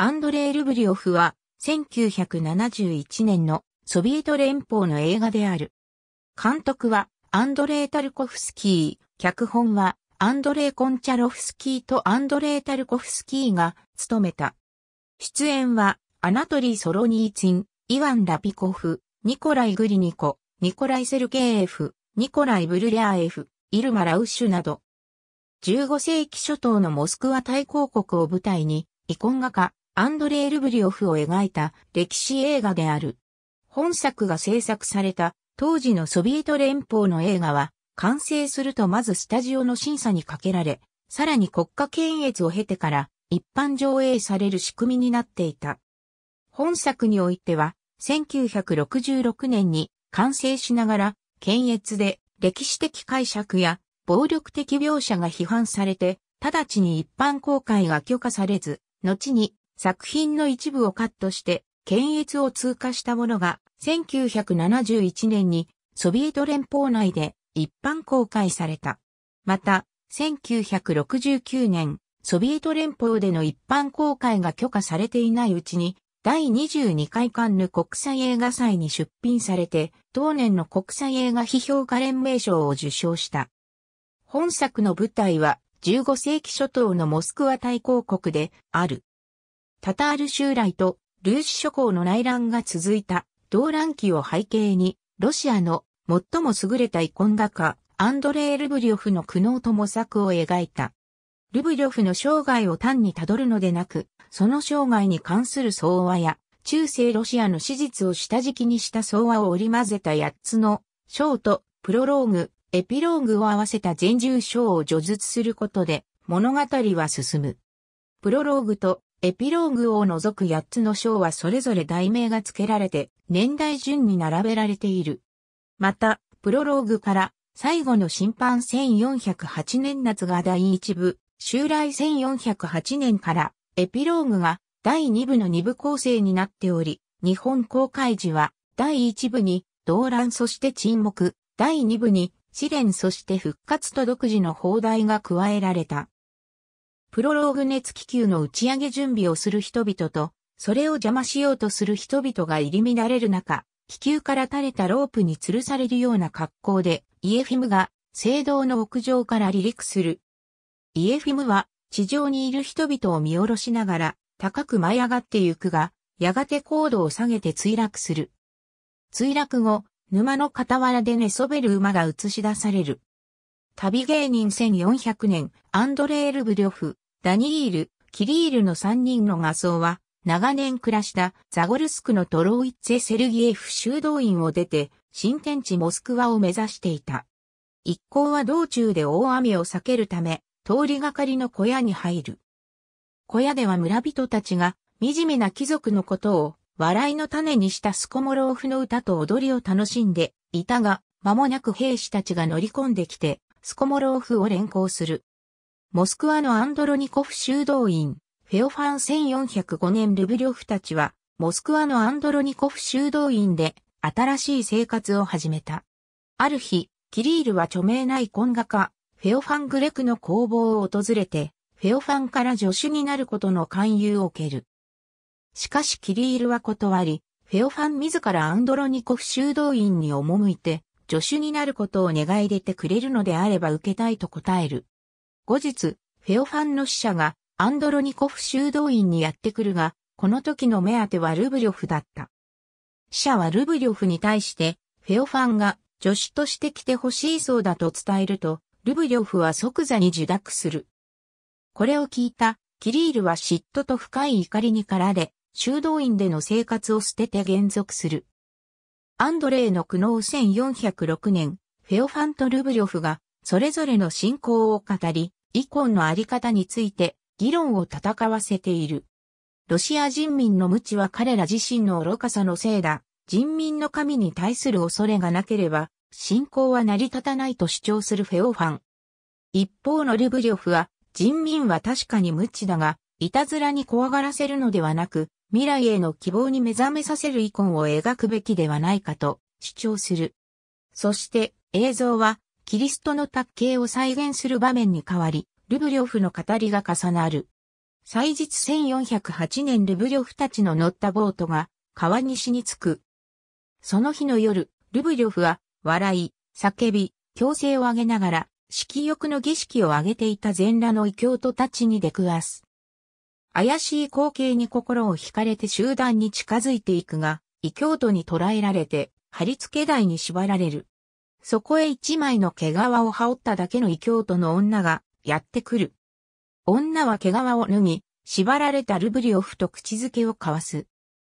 アンドレイ・ルブリオフは、1971年のソビエト連邦の映画である。監督は、アンドレイ・タルコフスキー、脚本は、アンドレイ・コンチャロフスキーとアンドレイ・タルコフスキーが務めた。出演は、アナトリー・ソロニーツン、イワン・ラピコフ、ニコライ・グリニコ、ニコライ・セルケーエフ、ニコライ・ブルリャーエフ、イルマ・ラウッシュなど。15世紀初頭のモスクワ大公国を舞台に、遺ン画家、アンドレー・ルブリオフを描いた歴史映画である。本作が制作された当時のソビエト連邦の映画は、完成するとまずスタジオの審査にかけられ、さらに国家検閲を経てから一般上映される仕組みになっていた。本作においては、1966年に完成しながら、検閲で歴史的解釈や暴力的描写が批判されて、直ちに一般公開が許可されず、後に作品の一部をカットして、検閲を通過したものが、1971年にソビエト連邦内で一般公開された。また、1969年、ソビエト連邦での一般公開が許可されていないうちに、第22回カンヌ国際映画祭に出品されて、当年の国際映画批評家連盟賞を受賞した。本作の舞台は15世紀初頭のモスクワ大公国である。タタール襲来とルーシ諸侯の内乱が続いた動乱期を背景に、ロシアの最も優れた遺恨画家、アンドレイ・ルブリョフの苦悩と模索を描いた。ルブリョフの生涯を単に辿るのでなく、その生涯に関する総和や、中世ロシアの史実を下敷きにした総和を織り交ぜた八つの章とプロローグ、エピローグを合わせた全1章を叙述することで物語は進む。プロローグとエピローグを除く8つの章はそれぞれ題名が付けられて、年代順に並べられている。また、プロローグから、最後の審判1408年夏が第1部、襲来1408年から、エピローグが第2部の2部構成になっており、日本公開時は、第1部に、動乱そして沈黙、第2部に、試練そして復活と独自の放題が加えられた。プロローグ熱気球の打ち上げ準備をする人々と、それを邪魔しようとする人々が入り乱れる中、気球から垂れたロープに吊るされるような格好で、イエフィムが、聖堂の屋上から離陸する。イエフィムは、地上にいる人々を見下ろしながら、高く舞い上がってゆくが、やがて高度を下げて墜落する。墜落後、沼の傍らで寝そべる馬が映し出される。旅芸人1400年、アンドレール・ブリョフ、ダニール、キリールの3人の画像は、長年暮らしたザゴルスクのトロイッツェ・セルギエフ修道院を出て、新天地モスクワを目指していた。一行は道中で大雨を避けるため、通りがかりの小屋に入る。小屋では村人たちが、惨めな貴族のことを、笑いの種にしたスコモローフの歌と踊りを楽しんでいたが、間もなく兵士たちが乗り込んできて、スコモローフを連行する。モスクワのアンドロニコフ修道院、フェオファン1405年ルブリョフたちは、モスクワのアンドロニコフ修道院で新しい生活を始めた。ある日、キリールは著名なイコン画家、フェオファン・グレクの工房を訪れて、フェオファンから助手になることの勧誘を受ける。しかしキリールは断り、フェオファン自らアンドロニコフ修道院に赴いて、助手になることを願い出てくれるのであれば受けたいと答える。後日、フェオファンの使者がアンドロニコフ修道院にやってくるが、この時の目当てはルブリョフだった。使者はルブリョフに対して、フェオファンが助手として来てほしいそうだと伝えると、ルブリョフは即座に受諾する。これを聞いた、キリールは嫉妬と深い怒りにかられ、修道院での生活を捨てて減俗する。アンドレイの苦悩1406年、フェオファンとルブリョフが、それぞれの信仰を語り、イコンのあり方について、議論を戦わせている。ロシア人民の無知は彼ら自身の愚かさのせいだ。人民の神に対する恐れがなければ、信仰は成り立たないと主張するフェオファン。一方のルブリョフは、人民は確かに無知だが、いたずらに怖がらせるのではなく、未来への希望に目覚めさせるイコンを描くべきではないかと主張する。そして映像はキリストの卓形を再現する場面に変わり、ルブリョフの語りが重なる。祭日1408年ルブリョフたちの乗ったボートが川西に着く。その日の夜、ルブリョフは笑い、叫び、強制を上げながら、色欲の儀式を挙げていた全裸の異教徒たちに出くわす。怪しい光景に心を惹かれて集団に近づいていくが、異教徒に捕らえられて、貼り付け台に縛られる。そこへ一枚の毛皮を羽織っただけの異教徒の女が、やってくる。女は毛皮を脱ぎ、縛られたルブリオフと口づけを交わす。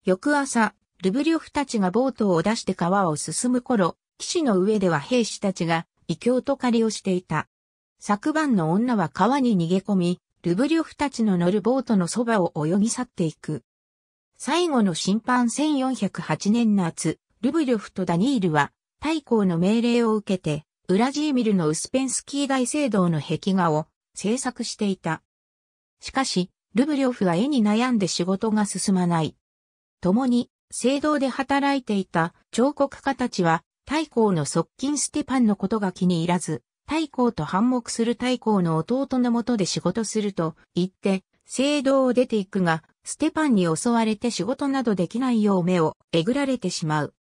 翌朝、ルブリオフたちがボートを出して川を進む頃、岸の上では兵士たちが異教徒狩りをしていた。昨晩の女は川に逃げ込み、ルブリョフたちの乗るボートのそばを泳ぎ去っていく。最後の審判1408年夏、ルブリョフとダニールは、大公の命令を受けて、ウラジーミルのウスペンスキー大聖堂の壁画を制作していた。しかし、ルブリョフは絵に悩んで仕事が進まない。共に、聖堂で働いていた彫刻家たちは、太公の側近ステパンのことが気に入らず、太閤と反目する太閤の弟のもとで仕事すると言って、聖堂を出ていくが、ステパンに襲われて仕事などできないよう目をえぐられてしまう。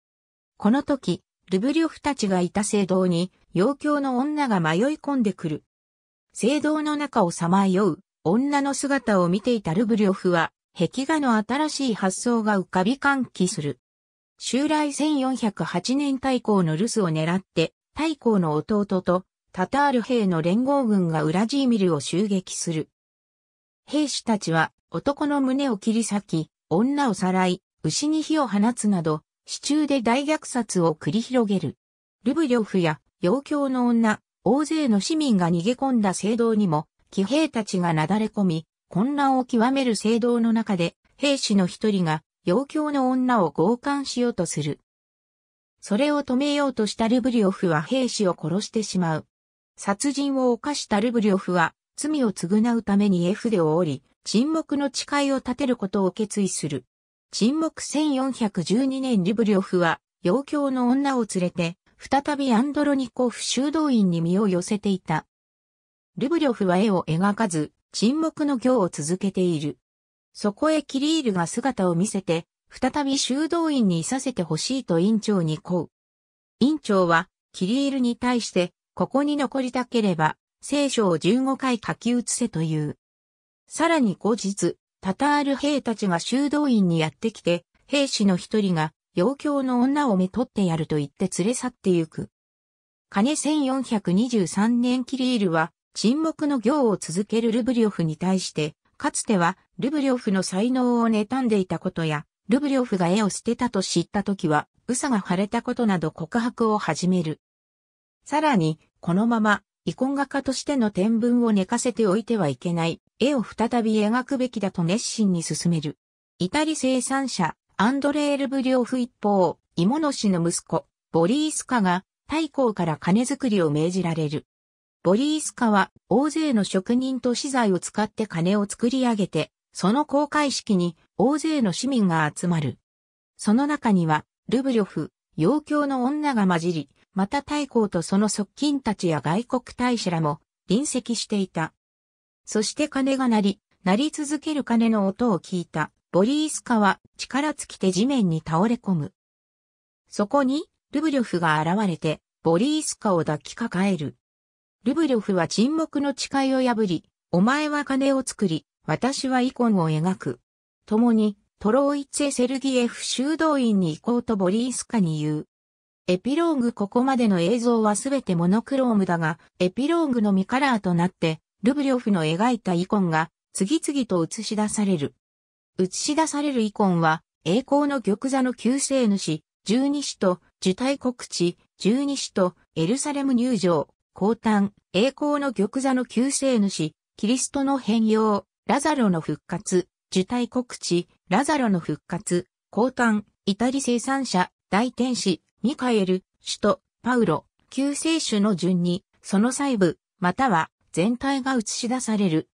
この時、ルブリョフたちがいた聖堂に、妖教の女が迷い込んでくる。聖堂の中をさまよう、女の姿を見ていたルブリョフは、壁画の新しい発想が浮かび歓喜する。襲来1408年太閤の留守を狙って、太閤の弟とタタール兵の連合軍がウラジーミルを襲撃する。兵士たちは男の胸を切り裂き、女をさらい、牛に火を放つなど、市中で大虐殺を繰り広げる。ルブリョフや妖教の女、大勢の市民が逃げ込んだ聖堂にも、騎兵たちがなだれ込み、混乱を極める聖堂の中で、兵士の一人が妖教の女を強姦しようとする。それを止めようとしたルブリオフは兵士を殺してしまう。殺人を犯したルブリョフは、罪を償うために絵筆を折り、沈黙の誓いを立てることを決意する。沈黙1412年ルブリョフは、陽教の女を連れて、再びアンドロニコフ修道院に身を寄せていた。ルブリョフは絵を描かず、沈黙の行を続けている。そこへキリールが姿を見せて、再び修道院にいさせてほしいと院長に請う。院長は、キリールに対して、ここに残りたければ、聖書を15回書き写せという。さらに後日、タタール兵たちが修道院にやってきて、兵士の一人が、妖教の女をめとってやると言って連れ去ってゆく。金1423年キリールは、沈黙の行を続けるルブリョフに対して、かつては、ルブリョフの才能を妬んでいたことや、ルブリョフが絵を捨てたと知った時は、嘘が腫れたことなど告白を始める。さらに、このまま、遺恨画家としての天文を寝かせておいてはいけない、絵を再び描くべきだと熱心に進める。イタリ生産者、アンドレール・ブリョフ一方、芋の氏の息子、ボリースカが、太公から金づくりを命じられる。ボリースカは、大勢の職人と資材を使って金を作り上げて、その公開式に、大勢の市民が集まる。その中には、ルブリョフ、妖教の女が混じり、また太閤とその側近たちや外国大使らも臨席していた。そして鐘が鳴り、鳴り続ける鐘の音を聞いたボリースカは力尽きて地面に倒れ込む。そこにルブリョフが現れてボリースカを抱きかかえる。ルブリョフは沈黙の誓いを破り、お前は鐘を作り、私はイコンを描く。共に、トロイツェ・セルギエフ修道院に行こうとボリースカに言う。エピローグここまでの映像はすべてモノクロームだが、エピローグのミカラーとなって、ルブリョフの描いたイコンが次々と映し出される。映し出されるイコンは、栄光の玉座の救世主、十二使と、受胎告知、十二使と、エルサレム入場、降誕、栄光の玉座の救世主、キリストの変容、ラザロの復活、受胎告知、ラザロの復活、降誕、イタリ生産者、大天使、ミカエル、首都、パウロ、救世主の順に、その細部、または全体が映し出される。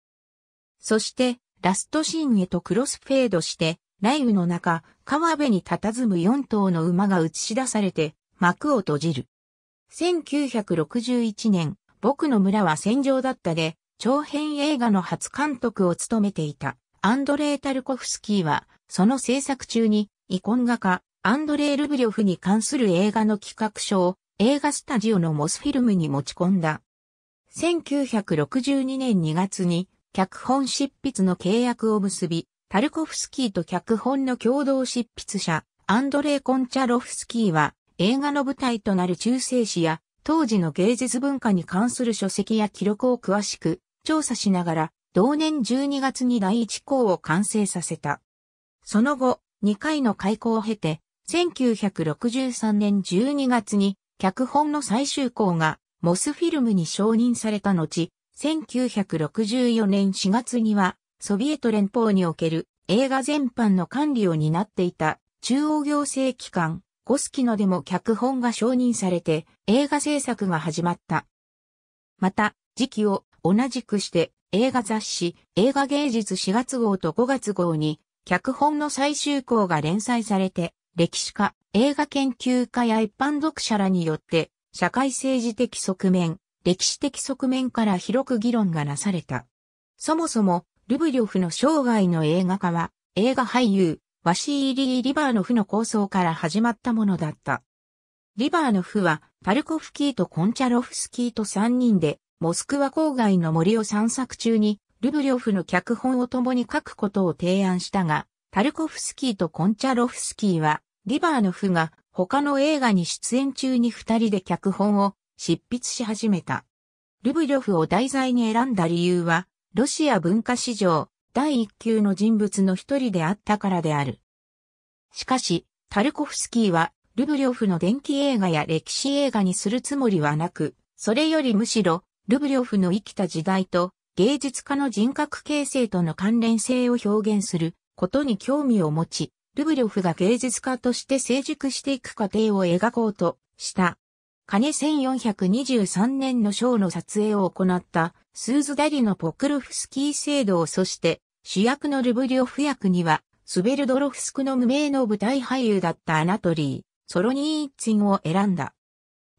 そして、ラストシーンへとクロスフェードして、雷雨の中、川辺に佇む4頭の馬が映し出されて、幕を閉じる。1961年、僕の村は戦場だったで、長編映画の初監督を務めていた、アンドレー・タルコフスキーは、その制作中に、遺恨画家、アンドレイ・ルブリョフに関する映画の企画書を映画スタジオのモスフィルムに持ち込んだ。1962年2月に脚本執筆の契約を結び、タルコフスキーと脚本の共同執筆者、アンドレイ・コンチャロフスキーは映画の舞台となる中世史や当時の芸術文化に関する書籍や記録を詳しく調査しながら同年12月に第一項を完成させた。その後、2回の開校を経て、1963年12月に脚本の最終稿がモスフィルムに承認された後、1964年4月にはソビエト連邦における映画全般の管理を担っていた中央行政機関ゴスキノでも脚本が承認されて映画制作が始まった。また、時期を同じくして映画雑誌映画芸術4月号と5月号に脚本の最終稿が連載されて歴史家、映画研究家や一般読者らによって、社会政治的側面、歴史的側面から広く議論がなされた。そもそも、ルブリョフの生涯の映画化は、映画俳優、ワシーリー・リバーノフの構想から始まったものだった。リバーノフは、タルコフキーとコンチャロフスキーと3人で、モスクワ郊外の森を散策中に、ルブリョフの脚本を共に書くことを提案したが、タルコフスキーとコンチャロフスキーは、リバーのフが他の映画に出演中に二人で脚本を執筆し始めた。ルブリョフを題材に選んだ理由は、ロシア文化史上第一級の人物の一人であったからである。しかし、タルコフスキーは、ルブリョフの電気映画や歴史映画にするつもりはなく、それよりむしろ、ルブリョフの生きた時代と芸術家の人格形成との関連性を表現することに興味を持ち、ルブリョフが芸術家として成熟していく過程を描こうとした。金1423年のショーの撮影を行ったスーズダリのポクロフスキー制度をそして主役のルブリョフ役にはスベルドロフスクの無名の舞台俳優だったアナトリー、ソロニーッツィンを選んだ。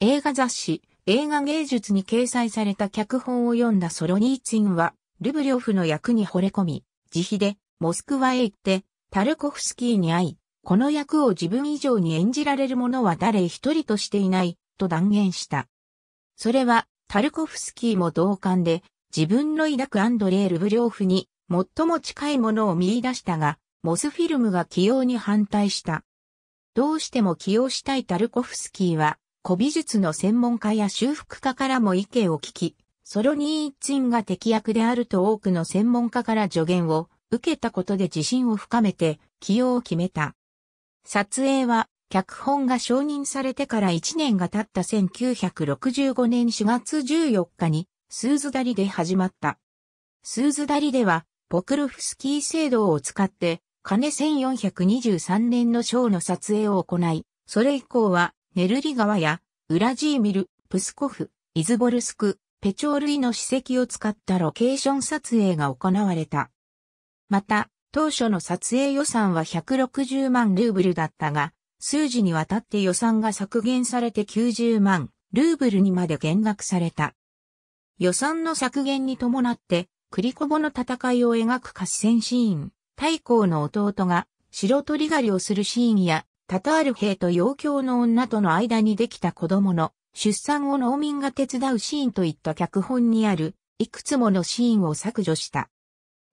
映画雑誌、映画芸術に掲載された脚本を読んだソロニーツィンは、ルブリョフの役に惚れ込み、自費でモスクワへ行って、タルコフスキーに会い、この役を自分以上に演じられる者は誰一人としていない、と断言した。それは、タルコフスキーも同感で、自分の抱くアンドレー・ルブリョーフに最も近いものを見出したが、モスフィルムが起用に反対した。どうしても起用したいタルコフスキーは、古美術の専門家や修復家からも意見を聞き、ソロニー・イッツンが敵役であると多くの専門家から助言を受けたことで自信を深めて起用を決めた。撮影は脚本が承認されてから1年が経った1965年4月14日にスーズダリで始まった。スーズダリではポクロフスキー制度を使って金1423年のショーの撮影を行い、それ以降はネルリ川やウラジーミル、プスコフ、イズボルスク、ペチョールイの史跡を使ったロケーション撮影が行われた。また、当初の撮影予算は160万ルーブルだったが、数字にわたって予算が削減されて90万ルーブルにまで減額された。予算の削減に伴って、クリコボの戦いを描く合戦シーン、太閤の弟が白鳥狩りをするシーンや、タタール兵と要求の女との間にできた子供の出産を農民が手伝うシーンといった脚本にあるいくつものシーンを削除した。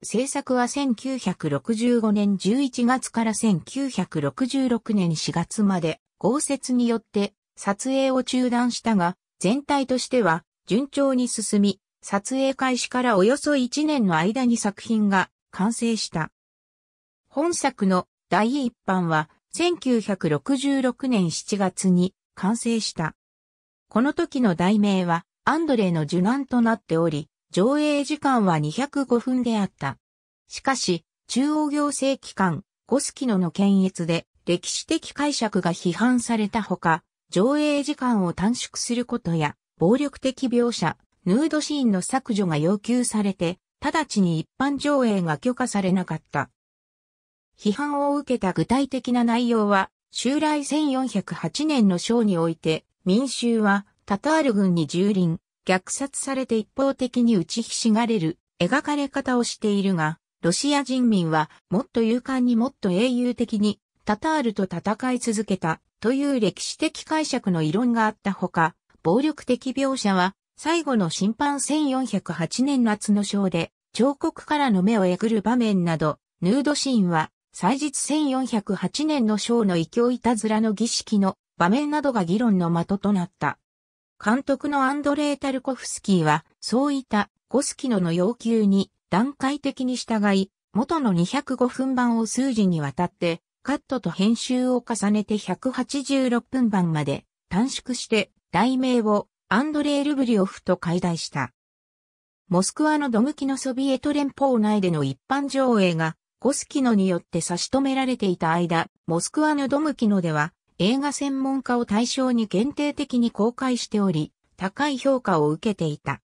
制作は1965年11月から1966年4月まで豪雪によって撮影を中断したが、全体としては順調に進み、撮影開始からおよそ1年の間に作品が完成した。本作の第一版は1966年7月に完成した。この時の題名はアンドレの受難となっており、上映時間は205分であった。しかし、中央行政機関、ゴスキノの検閲で歴史的解釈が批判されたほか、上映時間を短縮することや、暴力的描写、ヌードシーンの削除が要求されて、直ちに一般上映が許可されなかった。批判を受けた具体的な内容は、襲来1408年の章において、民衆はタタール軍に蹂躙、虐殺されて一方的に打ちひしがれる描かれ方をしているが、ロシア人民はもっと勇敢にもっと英雄的にタタールと戦い続けたという歴史的解釈の異論があったほか、暴力的描写は最後の審判1408年夏の章で彫刻からの目をえぐる場面など、ヌードシーンは祭日1408年の章の異教いたずらの儀式の場面などが議論の的となった。監督のアンドレー・タルコフスキーは、そういったゴスキノの要求に段階的に従い、元の205分版を数字にわたって、カットと編集を重ねて186分版まで短縮して、題名をアンドレー・ルブリオフと解題した。モスクワのドムキのソビエト連邦内での一般上映が、ゴスキノによって差し止められていた間、モスクワのドムキノでは、映画専門家を対象に限定的に公開しており、高い評価を受けていた。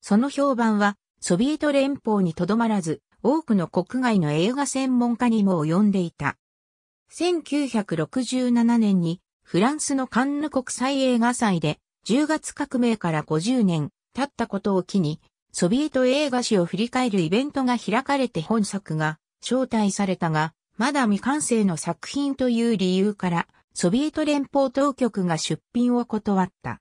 その評判は、ソビエト連邦にとどまらず、多くの国外の映画専門家にも及んでいた。1967年に、フランスのカンヌ国際映画祭で、10月革命から50年経ったことを機に、ソビエト映画史を振り返るイベントが開かれて本作が招待されたが、まだ未完成の作品という理由から、ソビエト連邦当局が出品を断った。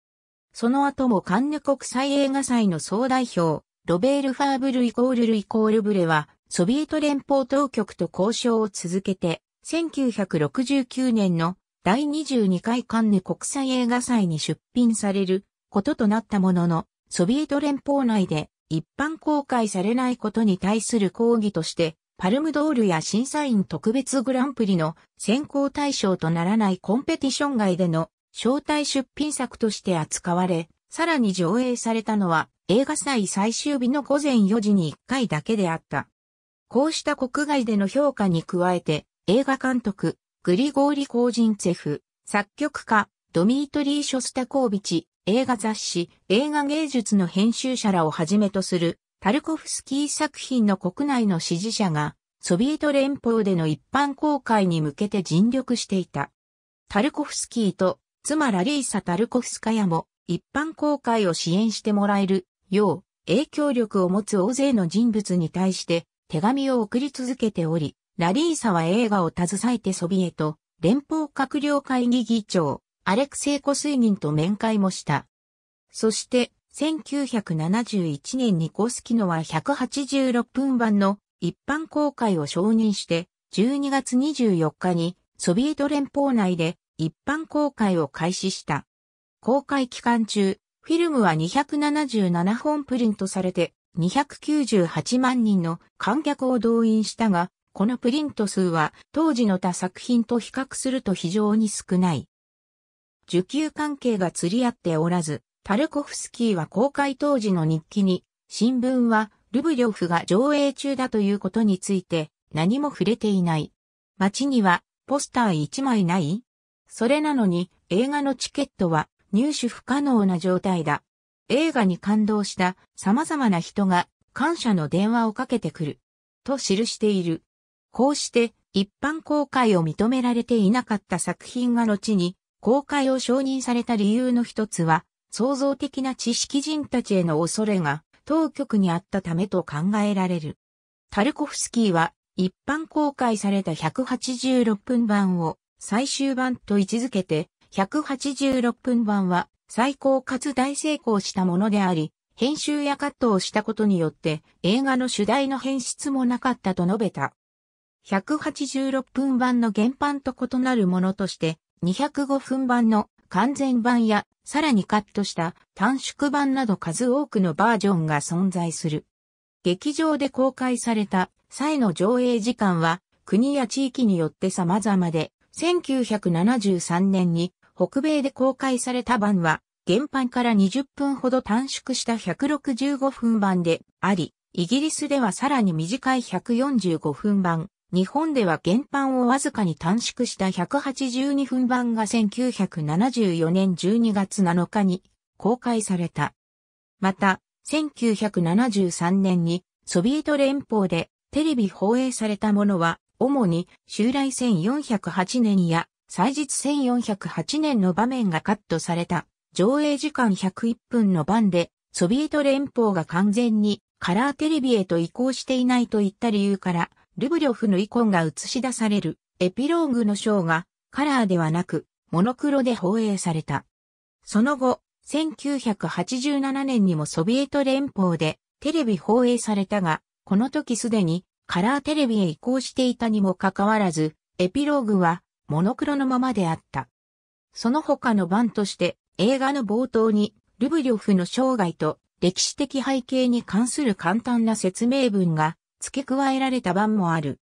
その後もカンヌ国際映画祭の総代表、ロベール・ファーブルイコールルイコールブレは、ソビエト連邦当局と交渉を続けて、1969年の第22回カンヌ国際映画祭に出品されることとなったものの、ソビエト連邦内で一般公開されないことに対する抗議として、パルムドールや審査員特別グランプリの選考対象とならないコンペティション外での招待出品作として扱われ、さらに上映されたのは映画祭最終日の午前4時に1回だけであった。こうした国外での評価に加えて、映画監督、グリゴーリ・コージンツェフ、作曲家、ドミートリー・ショスタコービチ、映画雑誌、映画芸術の編集者らをはじめとするタルコフスキー作品の国内の支持者が、ソビエト連邦での一般公開に向けて尽力していた。タルコフスキーと妻ラリーサ・タルコフスカヤも一般公開を支援してもらえるよう影響力を持つ大勢の人物に対して手紙を送り続けており、ラリーサは映画を携えてソビエト連邦閣僚会議議長アレクセイ・コスイギンと面会もした。そして1971年にコスキノは186分版の一般公開を承認して、12月24日にソビエト連邦内で一般公開を開始した。公開期間中、フィルムは277本プリントされて298万人の観客を動員したが、このプリント数は当時の他作品と比較すると非常に少ない。受給関係が釣り合っておらず、タルコフスキーは公開当時の日記に、新聞はルブリョフが上映中だということについて何も触れていない。街にはポスター一枚ないそれなのに映画のチケットは入手不可能な状態だ。映画に感動した様々な人が感謝の電話をかけてくる。と記している。こうして一般公開を認められていなかった作品が後に公開を承認された理由の一つは創造的な知識人たちへの恐れが当局にあったためと考えられる。タルコフスキーは一般公開された186分版を最終版と位置づけて、186分版は最高かつ大成功したものであり、編集やカットをしたことによって映画の主題の変質もなかったと述べた。186分版の原版と異なるものとして、205分版の完全版やさらにカットした短縮版など数多くのバージョンが存在する。劇場で公開された際の上映時間は国や地域によって様々で、1973年に北米で公開された版は原版から20分ほど短縮した165分版であり、イギリスではさらに短い145分版、日本では原版をわずかに短縮した182分版が1974年12月7日に公開された。また、1973年にソビエト連邦でテレビ放映されたものは、主に襲来1408年や祭日1408年の場面がカットされた上映時間101分の版で、ソビエト連邦が完全にカラーテレビへと移行していないといった理由から、ルブリョフの遺恨が映し出されるエピローグの章がカラーではなくモノクロで放映された。その後、1987年にもソビエト連邦でテレビ放映されたが、この時すでにカラーテレビへ移行していたにもかかわらず、エピローグはモノクロのままであった。その他の版として映画の冒頭にルブリョフの生涯と歴史的背景に関する簡単な説明文が付け加えられた版もある。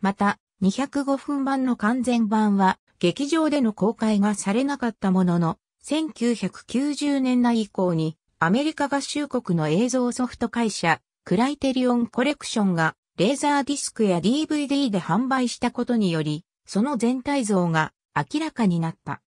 また、205分版の完全版は、劇場での公開がされなかったものの、1990年代以降に、アメリカ合衆国の映像ソフト会社、クライテリオンコレクションが、レーザーディスクや DVD で販売したことにより、その全体像が明らかになった。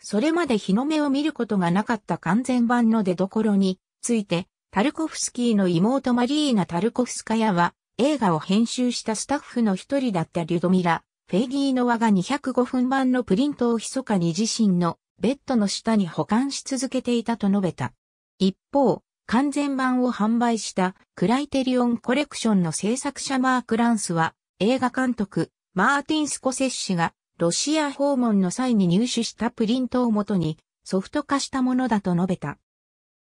それまで日の目を見ることがなかった完全版の出所について、タルコフスキーの妹マリーナ・タルコフスカヤは、映画を編集したスタッフの一人だったリュドミラ・フェイギーノワが205分版のプリントを密かに自身のベッドの下に保管し続けていたと述べた。一方、完全版を販売したクライテリオンコレクションの制作者マーク・ランスは映画監督マーティン・スコセッシがロシア訪問の際に入手したプリントをもとにソフト化したものだと述べた。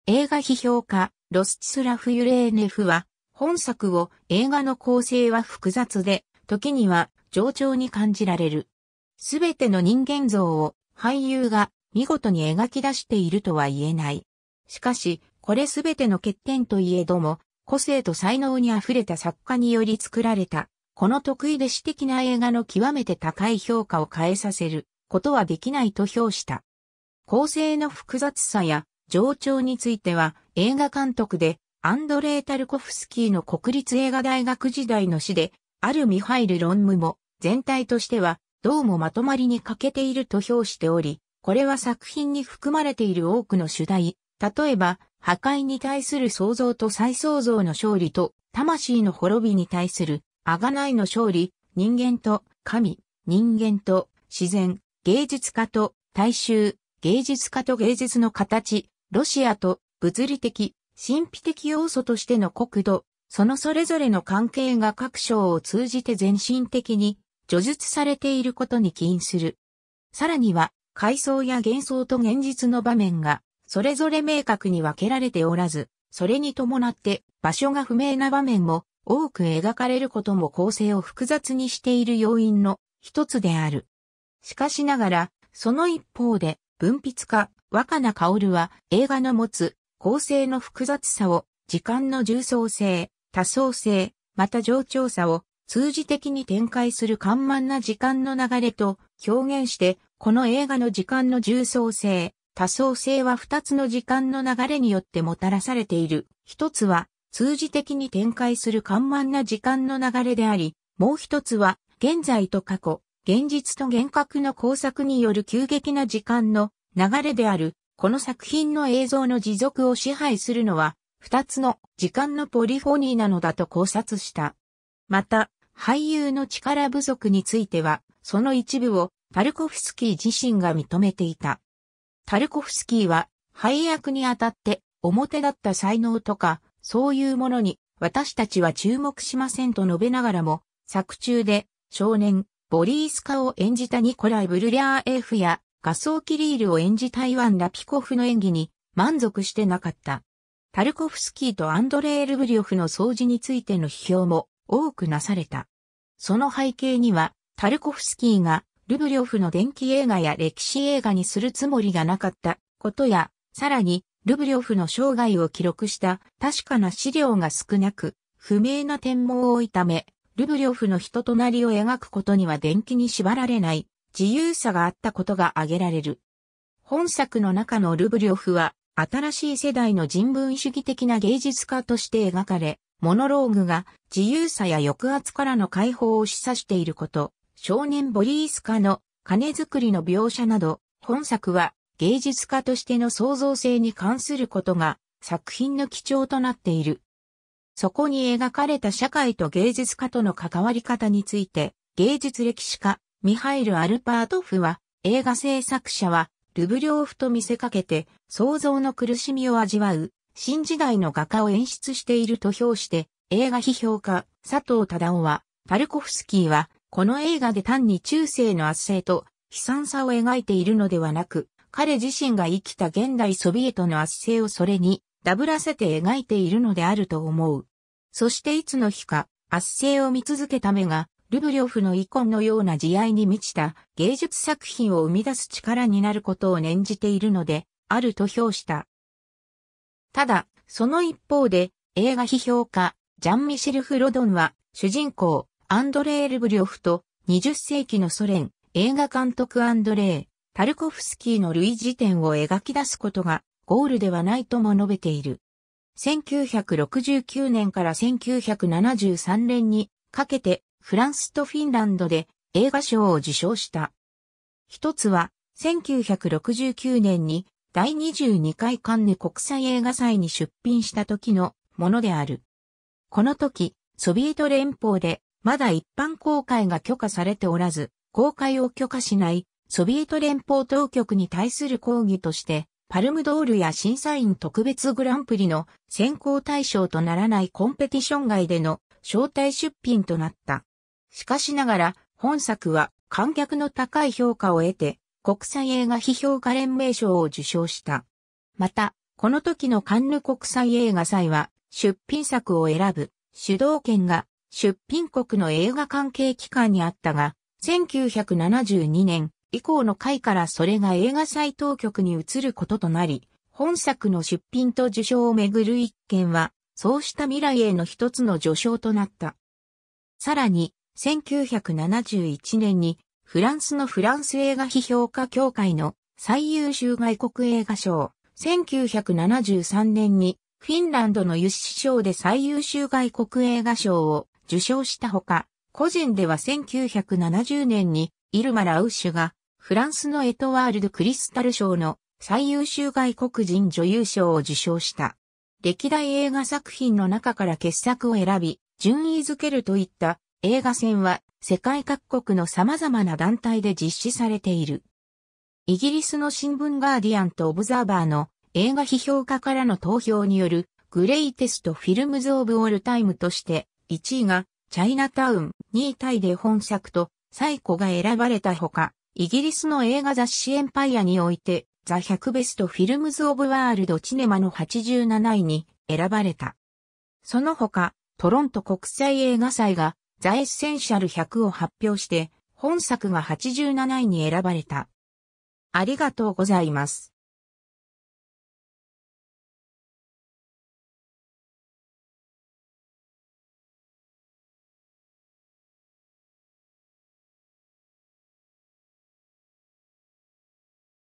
映画批評家ロスチスラフ・ユレーネフは、本作を映画の構成は複雑で、時には冗長に感じられる。すべての人間像を俳優が見事に描き出しているとは言えない。しかし、これすべての欠点といえども、個性と才能に溢れた作家により作られた、この得意で私的な映画の極めて高い評価を変えさせることはできないと評した。構成の複雑さや冗長については、映画監督で、アンドレー・タルコフスキーの国立映画大学時代の詩で、あるミハイル・ロンムも、全体としては、どうもまとまりに欠けていると評しており、これは作品に含まれている多くの主題、例えば、破壊に対する創造と再創造の勝利と、魂の滅びに対する、贖いの勝利、人間と神、人間と自然、芸術家と大衆、芸術家と芸術の形、ロシアと物理的、神秘的要素としての国土、そのそれぞれの関係が各章を通じて全身的に叙述されていることに起因する。さらには、階層や幻想と現実の場面が、それぞれ明確に分けられておらず、それに伴って場所が不明な場面も多く描かれることも構成を複雑にしている要因の一つである。しかしながら、その一方で、文筆家、若菜薫は映画の持つ構成の複雑さを、時間の重層性、多層性、また冗長さを、通じ的に展開する緩慢な時間の流れと表現して、この映画の時間の重層性、多層性は二つの時間の流れによってもたらされている。一つは、通じ的に展開する緩慢な時間の流れであり、もう一つは、現在と過去、現実と幻覚の工作による急激な時間の流れである。この作品の映像の持続を支配するのは、二つの時間のポリフォニーなのだと考察した。また、俳優の力不足については、その一部をタルコフスキー自身が認めていた。タルコフスキーは、配役にあたって表だった才能とか、そういうものに私たちは注目しませんと述べながらも、作中で少年、ボリースカを演じたニコライ・ブルリャーエフやガソーキリールを演じ台湾ラピコフの演技に満足してなかった。タルコフスキーとアンドレー・ルブリオフの掃除についての批評も多くなされた。その背景には、タルコフスキーがルブリョフの電気映画や歴史映画にするつもりがなかったことや、さらに、ルブリョフの生涯を記録した確かな資料が少なく、不明な点も多いため、ルブリョフの人となりを描くことには電気に縛られない自由さがあったことが挙げられる。本作の中のルブリョフは、新しい世代の人文主義的な芸術家として描かれ、モノローグが自由さや抑圧からの解放を示唆していること、少年ボリースカの金づくりの描写など、本作は芸術家としての創造性に関することが作品の基調となっている。そこに描かれた社会と芸術家との関わり方について、芸術歴史家、ミハイル・アルパートフは、映画制作者は、ルブリョーフと見せかけて、想像の苦しみを味わう、新時代の画家を演出していると評して、映画批評家、佐藤忠夫は、タルコフスキーは、この映画で単に中世の圧政と悲惨さを描いているのではなく、彼自身が生きた現代ソビエトの圧政をそれに、ダブらせて描いているのであると思う。そしていつの日か、圧政を見続けた目が、ルブリョフの遺恨のような慈愛に満ちた芸術作品を生み出す力になることを念じているので、あると評した。ただ、その一方で、映画批評家、ジャン・ミシル・フロドンは、主人公、アンドレイ・ルブリョフと、20世紀のソ連、映画監督アンドレー、タルコフスキーの類似点を描き出すことが、ゴールではないとも述べている。1969年から1973年にかけてフランスとフィンランドで映画賞を受賞した。一つは、1969年に第22回カンヌ国際映画祭に出品した時のものである。この時、ソビエト連邦でまだ一般公開が許可されておらず、公開を許可しないソビエト連邦当局に対する抗議として、パルムドールや審査員特別グランプリの選考対象とならないコンペティション外での招待出品となった。しかしながら、本作は観客の高い評価を得て、国際映画批評家連盟賞を受賞した。また、この時のカンヌ国際映画祭は、出品作を選ぶ、主導権が出品国の映画関係機関にあったが、1972年以降の回からそれが映画祭当局に移ることとなり、本作の出品と受賞をめぐる一件は、そうした未来への一つの序章となった。さらに、1971年にフランスのフランス映画批評家協会の最優秀外国映画賞、1973年にフィンランドのユッシ賞で最優秀外国映画賞を受賞したほか、個人では1970年にイルマ・ラウシュがフランスのエトワールド・クリスタル賞の最優秀外国人女優賞を受賞した。歴代映画作品の中から傑作を選び、順位づけるといった映画戦は世界各国の様々な団体で実施されている。イギリスの新聞ガーディアンとオブザーバーの映画批評家からの投票によるグレイテストフィルムズオブオールタイムとして1位がチャイナタウン、2位タイで本作と最古が選ばれたほか、イギリスの映画雑誌エンパイアにおいてザ100ベストフィルムズ・オブ・ワールド・チネマの87位に選ばれた。その他、トロント国際映画祭がザ・エッセンシャル100を発表して、本作が87位に選ばれた。ありがとうございます。